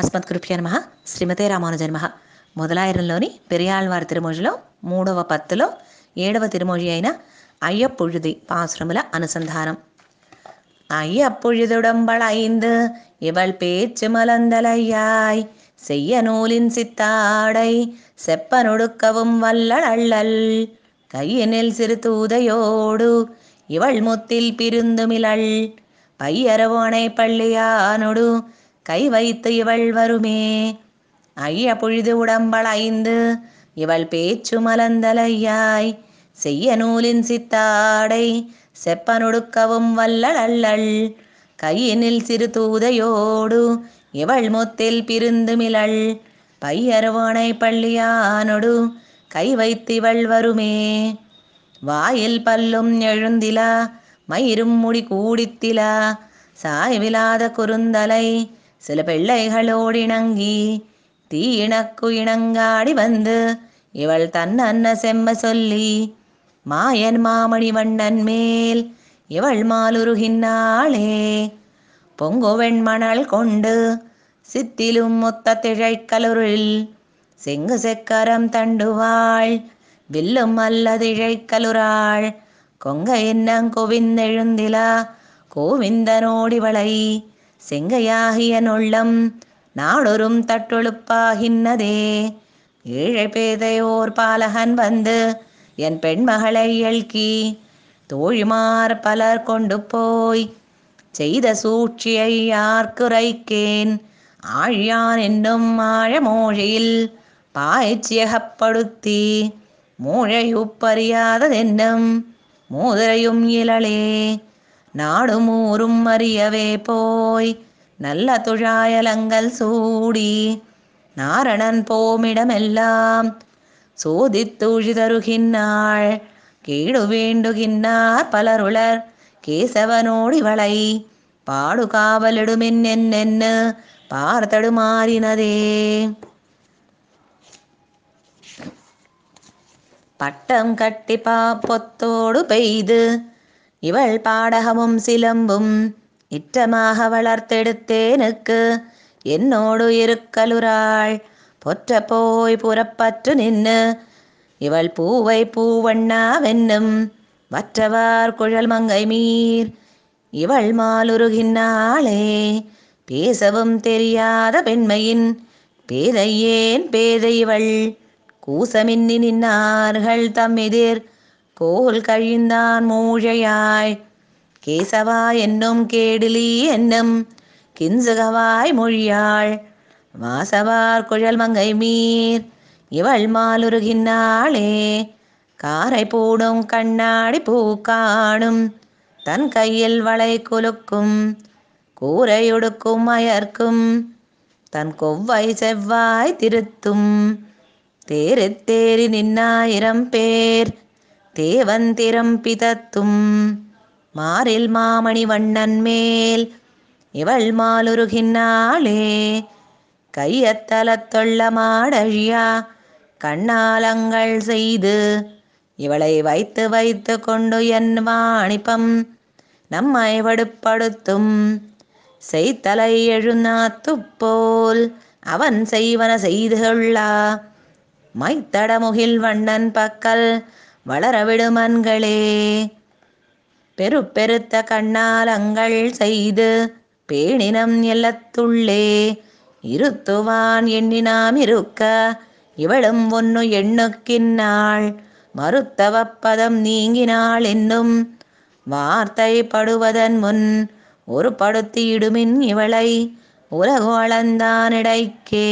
అస్మద్కృభ్య నమ శ్రీమతే రామానుజన్మ మొదలాయిరంలోని పెరియాళ్వారి తిరుమోజిలో మూడవ పత్తులో ఏడవ తిరుమోజి అయిన అయ్యప్పుഴുది పాశ్రముల అనుసంధానం ஐயப்புழுதுடம்பளைந்து இவள் பேச்சு மலந்தலையாய் செய்ய நூலின் சித்தாடை செப்பனொடுக்கவும் வல்லழல் கையினில் சிறு தூதையோடு இவள் முத்தில் பிருந்துமிழள் பையரவோனை பள்ளியானொடு கை வைத்து இவள் வருமே ஐய பொழுது உடம்பள் ஐந்து இவள் பேச்சு மலந்தலையாய் செய்ய நூலின் சித்தாடை செப்பனொடுக்கவும் வல்லள் அல்லள் கையினில் சிறு தூதையோடு இவள் முத்தில் மிளள் பையருவானை பள்ளியானொடு கை வைத்து இவள் வருமே வாயில் பல்லும் எழுந்திலா மயிரும் முடி கூடித்திலா சாய்விலாத குறுந்தலை சில பிள்ளைகளோடு இணங்கி தீயணக்கு இணங்காடி வந்து இவள் தன் அன்ன செம்ம சொல்லி மாயன் மாமணி வண்ணன் மேல் இவள் மாலுருகின்னாளே பொங்கு வெண்மணல் கொண்டு சித்திலும் மொத்த திழைக்கலுருள் செங்கு செக்கரம் தண்டுவாள் வில்லும் அல்ல அல்லதிழைக்கலுராள் கொங்க என்ன குவிந்தெழுந்திலா கோவிந்தனோடிவளை செங்கையாகிய நொள்ளம் நாடொரும் தட்டொழுப்பாகின்னதே ஏழை பேதையோர் பாலகன் வந்து என் பெண் மகளை எழுக்கி தோழிமார் பலர் கொண்டு போய் செய்த சூழ்ச்சியை யார் குறைக்கேன் ஆழியான் என்னும் ஆழமோழியில் பாய்ச்சியகப்படுத்தி மூழையுப்பறியாததென்னும் மோதிரையும் இழலே நாடும் ஊரும் அறியவே போய் நல்ல துழாயலங்கள் சூடி நாரணன் போமிடமெல்லாம் சோதித்துழி தருகின்றாள் கீடு வேண்டுகின்றார் பலருளர் கேசவனோடி வளை பாடு காவலிடுமென் என்னென்னு பார்த்தடுமாறினதே பட்டம் கட்டி பாப்பொத்தோடு பெய்து இவள் பாடகமும் சிலம்பும் இட்டமாக வளர்த்தெடுத்தேனுக்கு என்னோடு இருக்கலுறாள் பொற்ற போய் புறப்பற்று நின்னு இவள் பூவை பூவண்ணாவென்னும் வற்றவார் குழல் மங்கை மீர் இவள் மாலுருகின்னாளே பேசவும் தெரியாத பெண்மையின் பேதையேன் பேதை இவள் கூசமின்னி நின்னார்கள் தம் எதிர் கோல் கழிந்தான் மூழையாய் கேசவா என்னும் கேடிலி என்னும் கிஞ்சுகவாய் மொழியாள் வாசவார் குழல் மங்கை மீர் இவள் மாலுருகின்னாளே காரை போடும் கண்ணாடி பூ காணும் தன் கையில் வளை குலுக்கும் கூரையொடுக்கும் அயர்க்கும் தன் கொவ்வை செவ்வாய் திருத்தும் தேரு தேரி நின்னாயிரம் பேர் தேவந்திரம் பிதத்தும் மாறில் மாமணி வண்ணன் மேல் இவள் மாலுருகின்னாளே கையத்தலத்தொள்ள மாடழியா கண்ணாலங்கள் செய்து இவளை வைத்து வைத்து கொண்டு என் வாணிப்பம் நம்மை வடுப்படுத்தும் செய்தலை எழுநாத்துப்போல் அவன் செய்வன செய்துள்ளா மைத்தடமுகில் வண்ணன் பக்கல் வளரவிடுமன்களே பெரு பெருத்த கண்ணாலங்கள் செய்து பேணினம் எல்லத்துள்ளே இருத்துவான் எண்ணினாம் இருக்க இவளும் ஒன்னு எண்ணுக்கின்னாள் பதம் நீங்கினாள் என்னும் வார்த்தை படுவதன் முன் ஒரு படுத்தியிடுமின் இவளை இடைக்கே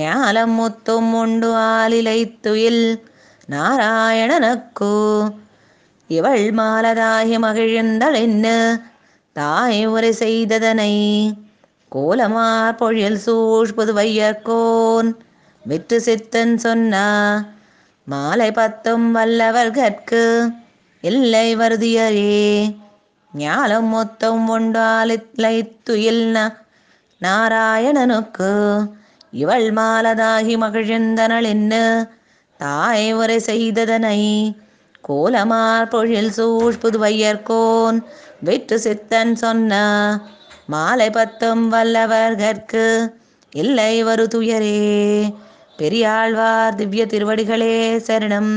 ஞாலம் முத்தும் உண்டு ஆலிலை துயில் நாராயணனக்கோ இவள் மாலதாகி மகிழ்ந்தள் என்ன தாய் உரை செய்ததனை கோலமார் பொழியல் சூழ்புது வையர்கோன் விற்று சித்தன் சொன்னா மாலை பத்தும் கற்கு இல்லை வருதியரே ஞாலம் மொத்தம் ஒன்றாலை துயில் நாராயணனுக்கு இவள் மாலதாகி மகிழ்ந்தனள் என்ன தாய் உரை செய்ததனை கோலமார் பொழில் சூழ் புதுவையர்கோன் வெற்று சித்தன் சொன்ன மாலை பத்தும் வல்லவர்கற்கு இல்லை வரு துயரே பெரியாழ்வார் திவ்ய திருவடிகளே சரணம்